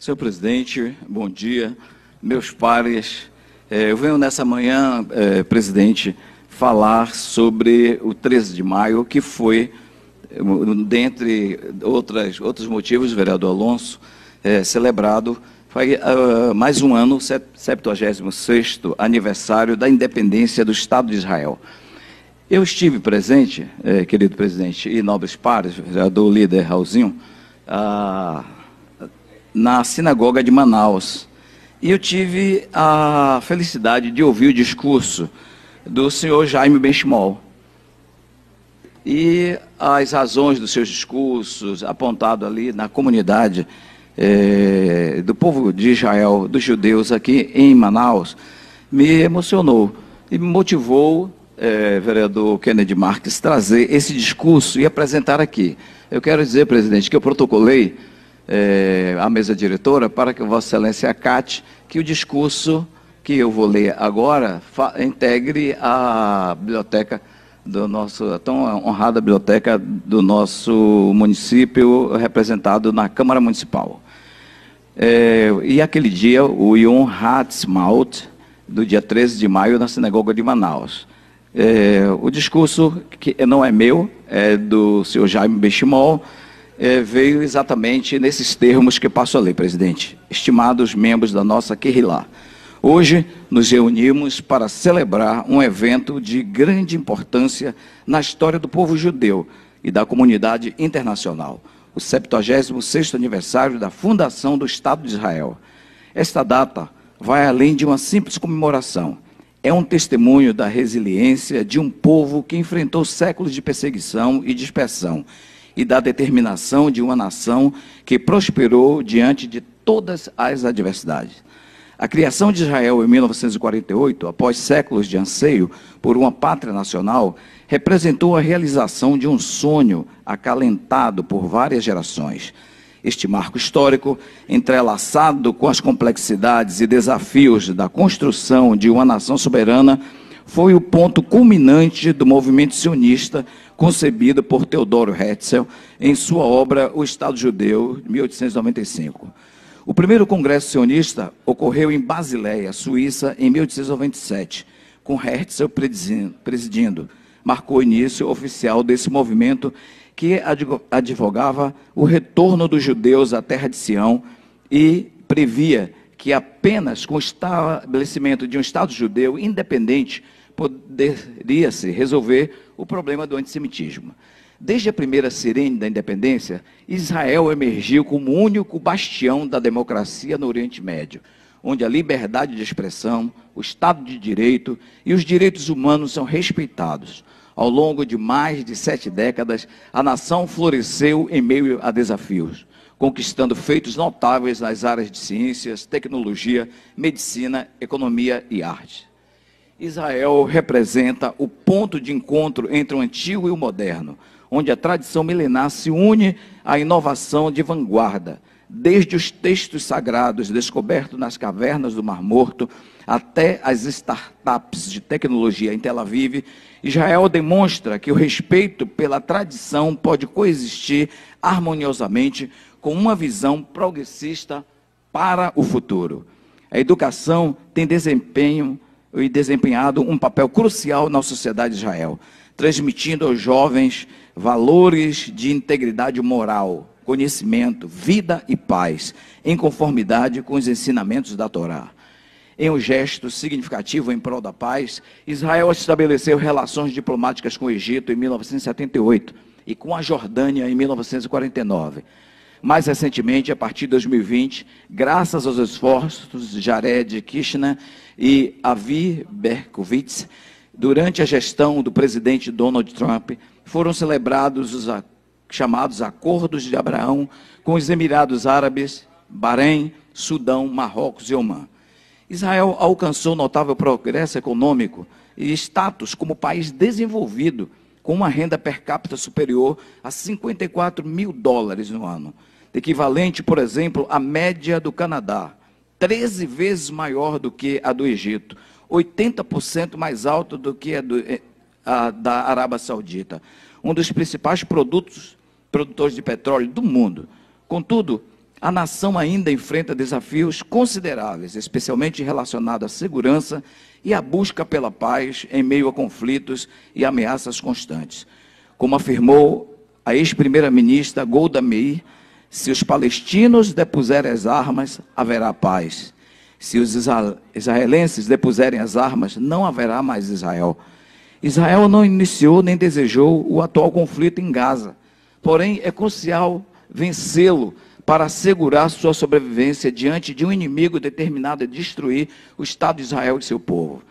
Senhor presidente, bom dia. Meus pares, é, eu venho nessa manhã, é, presidente, falar sobre o 13 de maio, que foi, é, dentre outras, outros motivos, vereador Alonso, celebrado foi uh, mais um ano, 76º aniversário da independência do Estado de Israel. Eu estive presente, eh, querido presidente, e nobres pares, vereador líder Raulzinho, uh, na sinagoga de Manaus. E eu tive a felicidade de ouvir o discurso do senhor Jaime Benchimol. E as razões dos seus discursos, apontado ali na comunidade é, do povo de Israel, dos judeus aqui em Manaus, me emocionou e me motivou, é, vereador Kennedy Marques, trazer esse discurso e apresentar aqui. Eu quero dizer, presidente, que eu protocolei é, eh, à mesa diretora para que Vossa Excelência acate que o discurso que eu vou ler agora integre a biblioteca do nosso, a tão honrada biblioteca do nosso município, representado na Câmara Municipal. É, e aquele dia, o Yom Hatzmaut, do dia 13 de maio, na Sinagoga de Manaus. É, o discurso, que não é meu, é do senhor Jaime Bechimol, é, veio exatamente nesses termos que passo a ler, presidente. Estimados membros da nossa Quirrilá, hoje nos reunimos para celebrar um evento de grande importância na história do povo judeu e da comunidade internacional, o 76º aniversário da fundação do Estado de Israel. Esta data vai além de uma simples comemoração. É um testemunho da resiliência de um povo que enfrentou séculos de perseguição e dispersão e da determinação de uma nação que prosperou diante de todas as adversidades. A criação de Israel em 1948, após séculos de anseio por uma pátria nacional, representou a realização de um sonho acalentado por várias gerações. Este marco histórico, entrelaçado com as complexidades e desafios da construção de uma nação soberana, foi o ponto culminante do movimento sionista concebida por Teodoro Herzl em sua obra O Estado Judeu, 1895. O primeiro congresso sionista ocorreu em Basileia, Suíça, em 1897, com Herzl presidindo. Marcou o início oficial desse movimento que advogava o retorno dos judeus à terra de Sião e previa que apenas com o estabelecimento de um Estado judeu independente poderia-se resolver o problema do antissemitismo. Desde a primeira sirene da independência, Israel emergiu como o único bastião da democracia no Oriente Médio, onde a liberdade de expressão, o Estado de Direito e os direitos humanos são respeitados. Ao longo de mais de sete décadas, a nação floresceu em meio a desafios, conquistando feitos notáveis nas áreas de ciências, tecnologia, medicina, economia e arte. Israel representa o ponto de encontro entre o antigo e o moderno, onde a tradição milenar se une à inovação de vanguarda. Desde os textos sagrados descobertos nas cavernas do Mar Morto até as startups de tecnologia em Tel Aviv, Israel demonstra que o respeito pela tradição pode coexistir harmoniosamente com uma visão progressista para o futuro. A educação tem desempenho e desempenhado um papel crucial na sociedade de Israel, transmitindo aos jovens valores de integridade moral, conhecimento, vida e paz, em conformidade com os ensinamentos da Torá. Em um gesto significativo em prol da paz, Israel estabeleceu relações diplomáticas com o Egito em 1978 e com a Jordânia em 1949. Mais recentemente, a partir de 2020, graças aos esforços de Jared Kishner e Avi Berkowitz, durante a gestão do presidente Donald Trump, foram celebrados os chamados Acordos de Abraão com os Emirados Árabes, Bahrein, Sudão, Marrocos e Omã. Israel alcançou notável progresso econômico e status como país desenvolvido, com uma renda per capita superior a 54 mil dólares no ano equivalente, por exemplo, à média do Canadá, 13 vezes maior do que a do Egito, 80% mais alta do que a, do, eh, a da Arábia Saudita, um dos principais produtos, produtores de petróleo do mundo. Contudo, a nação ainda enfrenta desafios consideráveis, especialmente relacionados à segurança e à busca pela paz em meio a conflitos e ameaças constantes. Como afirmou a ex-primeira-ministra Golda Meir, se os palestinos depuserem as armas, haverá paz. Se os israelenses depuserem as armas, não haverá mais Israel. Israel não iniciou nem desejou o atual conflito em Gaza. Porém, é crucial vencê-lo para assegurar sua sobrevivência diante de um inimigo determinado a destruir o Estado de Israel e seu povo.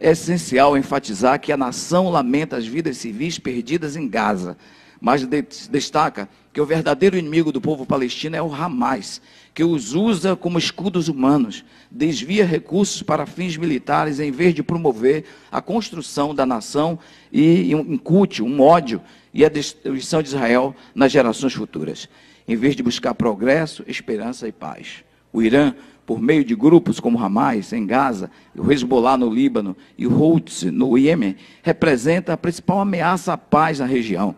É essencial enfatizar que a nação lamenta as vidas civis perdidas em Gaza, mas destaca que o verdadeiro inimigo do povo palestino é o Hamas, que os usa como escudos humanos, desvia recursos para fins militares em vez de promover a construção da nação e incute um ódio e a destruição de Israel nas gerações futuras, em vez de buscar progresso, esperança e paz. O Irã, por meio de grupos como Hamas em Gaza, o Hezbollah no Líbano e o Houthi no Iêmen, representa a principal ameaça à paz na região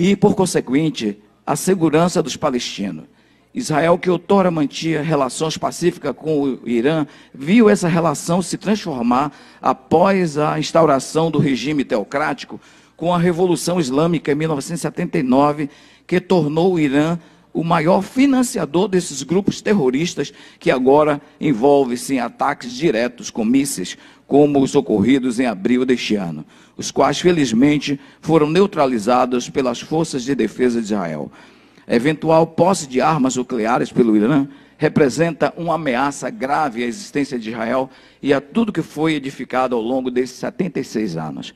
e, por conseguinte, a segurança dos palestinos. Israel, que outrora mantinha relações pacíficas com o Irã, viu essa relação se transformar após a instauração do regime teocrático com a Revolução Islâmica em 1979, que tornou o Irã o maior financiador desses grupos terroristas que agora envolve-se em ataques diretos com mísseis, como os ocorridos em abril deste ano, os quais felizmente foram neutralizados pelas forças de defesa de Israel. A eventual posse de armas nucleares pelo Irã representa uma ameaça grave à existência de Israel e a tudo que foi edificado ao longo desses 76 anos.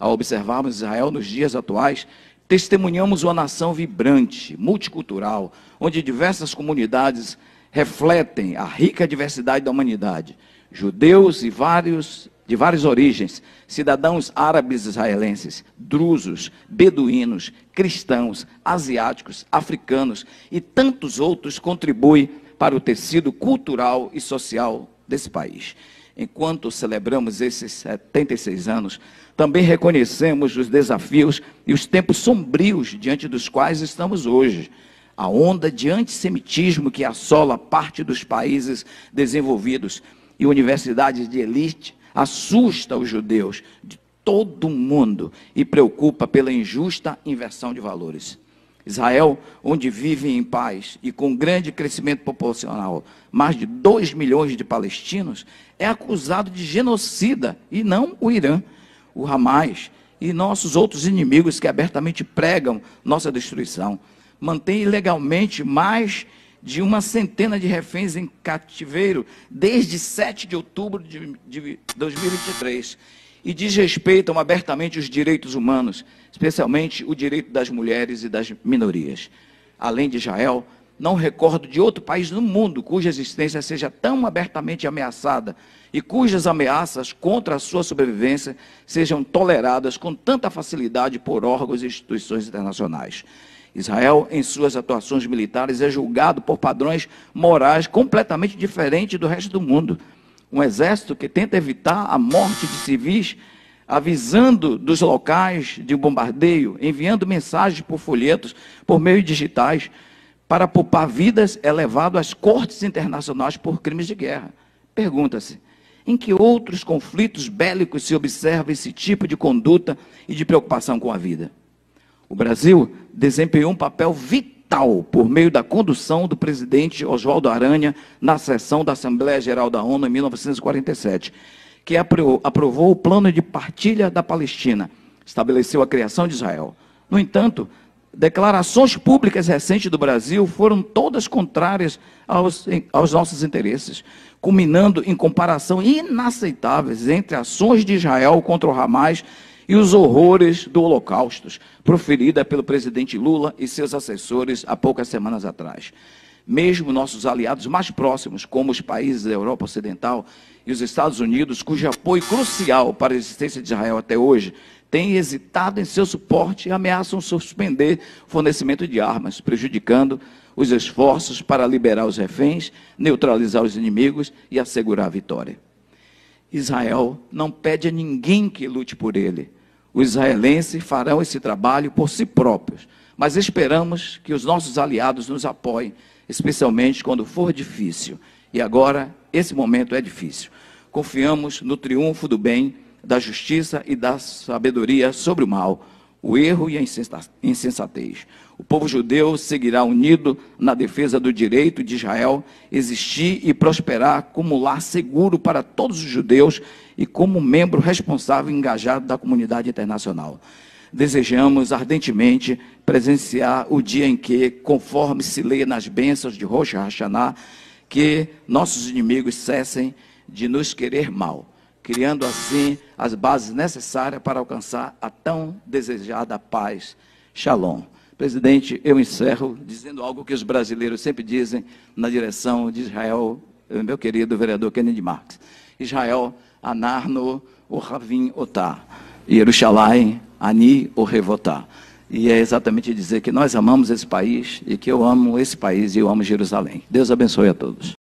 Ao observarmos Israel nos dias atuais, Testemunhamos uma nação vibrante, multicultural, onde diversas comunidades refletem a rica diversidade da humanidade. Judeus e vários de várias origens, cidadãos árabes israelenses, drusos, beduínos, cristãos, asiáticos, africanos e tantos outros contribuem para o tecido cultural e social desse país. Enquanto celebramos esses 76 anos, também reconhecemos os desafios e os tempos sombrios diante dos quais estamos hoje. A onda de antissemitismo que assola parte dos países desenvolvidos e universidades de elite assusta os judeus de todo o mundo e preocupa pela injusta inversão de valores. Israel, onde vivem em paz e com grande crescimento populacional, mais de 2 milhões de palestinos, é acusado de genocida e não o Irã, o Hamas e nossos outros inimigos que abertamente pregam nossa destruição. Mantém ilegalmente mais de uma centena de reféns em cativeiro desde 7 de outubro de, de 2023 e desrespeitam abertamente os direitos humanos, especialmente o direito das mulheres e das minorias. Além de Israel, não recordo de outro país no mundo cuja existência seja tão abertamente ameaçada e cujas ameaças contra a sua sobrevivência sejam toleradas com tanta facilidade por órgãos e instituições internacionais. Israel, em suas atuações militares, é julgado por padrões morais completamente diferentes do resto do mundo um exército que tenta evitar a morte de civis, avisando dos locais de bombardeio, enviando mensagens por folhetos, por meios digitais, para poupar vidas, é levado às cortes internacionais por crimes de guerra. Pergunta-se: em que outros conflitos bélicos se observa esse tipo de conduta e de preocupação com a vida? O Brasil desempenhou um papel vital vital por meio da condução do presidente Oswaldo Aranha na sessão da Assembleia Geral da ONU em 1947, que aprovou o plano de partilha da Palestina, estabeleceu a criação de Israel. No entanto, declarações públicas recentes do Brasil foram todas contrárias aos, aos nossos interesses, culminando em comparação inaceitáveis entre ações de Israel contra o Hamas e os horrores do Holocausto, proferida pelo presidente Lula e seus assessores há poucas semanas atrás. Mesmo nossos aliados mais próximos, como os países da Europa Ocidental e os Estados Unidos, cujo apoio crucial para a existência de Israel até hoje, têm hesitado em seu suporte e ameaçam suspender o fornecimento de armas, prejudicando os esforços para liberar os reféns, neutralizar os inimigos e assegurar a vitória. Israel não pede a ninguém que lute por ele, os israelenses farão esse trabalho por si próprios, mas esperamos que os nossos aliados nos apoiem, especialmente quando for difícil. E agora, esse momento é difícil. Confiamos no triunfo do bem, da justiça e da sabedoria sobre o mal o erro e a insensatez. O povo judeu seguirá unido na defesa do direito de Israel existir e prosperar como lar seguro para todos os judeus e como membro responsável e engajado da comunidade internacional. Desejamos ardentemente presenciar o dia em que, conforme se lê nas bênçãos de Rosh Hashanah, que nossos inimigos cessem de nos querer mal criando assim as bases necessárias para alcançar a tão desejada paz. Shalom. Presidente, eu encerro dizendo algo que os brasileiros sempre dizem na direção de Israel, eh, meu querido vereador Kennedy Marx. Israel, Anarno, o Ravim Otá. Jerusalém Ani, o Revotá. E é exatamente dizer que nós amamos esse país e que eu amo esse país e eu amo Jerusalém. Deus abençoe a todos.